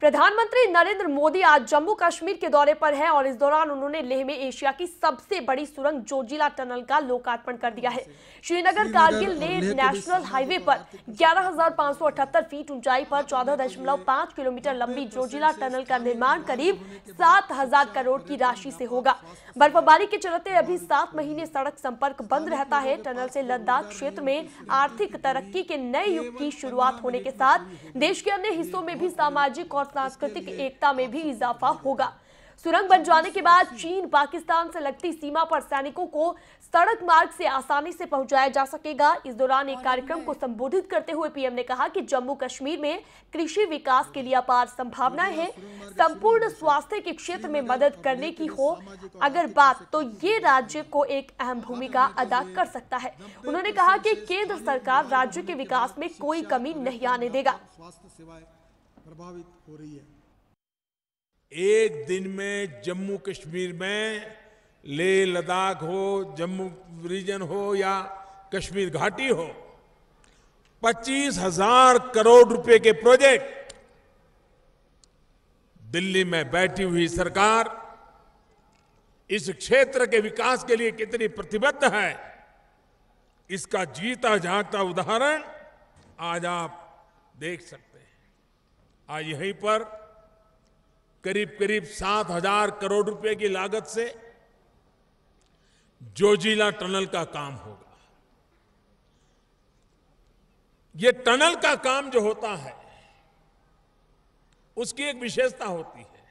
प्रधानमंत्री नरेंद्र मोदी आज जम्मू कश्मीर के दौरे पर हैं और इस दौरान उन्होंने लेह में एशिया की सबसे बड़ी सुरंग जोजिला टनल का लोकार्पण कर दिया है श्रीनगर कारगिल लेह नेशनल हाईवे पर 11,578 फीट ऊंचाई पर 14.5 किलोमीटर लंबी जोजिला टनल का निर्माण करीब 7,000 करोड़ की राशि से होगा बर्फबारी के चलते अभी सात महीने सड़क संपर्क बंद रहता है टनल से लद्दाख क्षेत्र में आर्थिक तरक्की के नए युग की शुरुआत होने के साथ देश के अन्य हिस्सों में भी सामाजिक और सांस्कृतिक एकता में भी इजाफा होगा सुरंग बन जाने के बाद चीन पाकिस्तान से लगती सीमा पर सैनिकों को सड़क मार्ग से आसानी से पहुंचाया जा सकेगा इस दौरान एक कार्यक्रम को संबोधित करते हुए पीएम ने कहा कि जम्मू कश्मीर में कृषि विकास के लिए अपार संभावनाएं हैं संपूर्ण स्वास्थ्य के क्षेत्र में मदद करने की हो अगर बात तो ये राज्य को एक अहम भूमिका अदा कर सकता है उन्होंने कहा की केंद्र सरकार राज्य के विकास में कोई कमी नहीं आने देगा प्रभावित हो रही है एक दिन में जम्मू कश्मीर में ले लद्दाख हो जम्मू रीजन हो या कश्मीर घाटी हो पच्चीस हजार करोड़ रुपए के प्रोजेक्ट दिल्ली में बैठी हुई सरकार इस क्षेत्र के विकास के लिए कितनी प्रतिबद्ध है इसका जीता जागता उदाहरण आज आप देख सकते हैं आज यहीं पर करीब करीब सात हजार करोड़ रुपए की लागत से जोजिला टनल का काम होगा ये टनल का काम जो होता है उसकी एक विशेषता होती है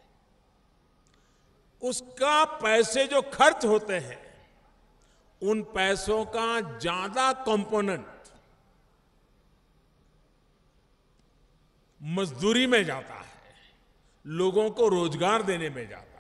उसका पैसे जो खर्च होते हैं उन पैसों का ज्यादा कंपोनेंट मजदूरी में जाता है लोगों को रोजगार देने में जाता है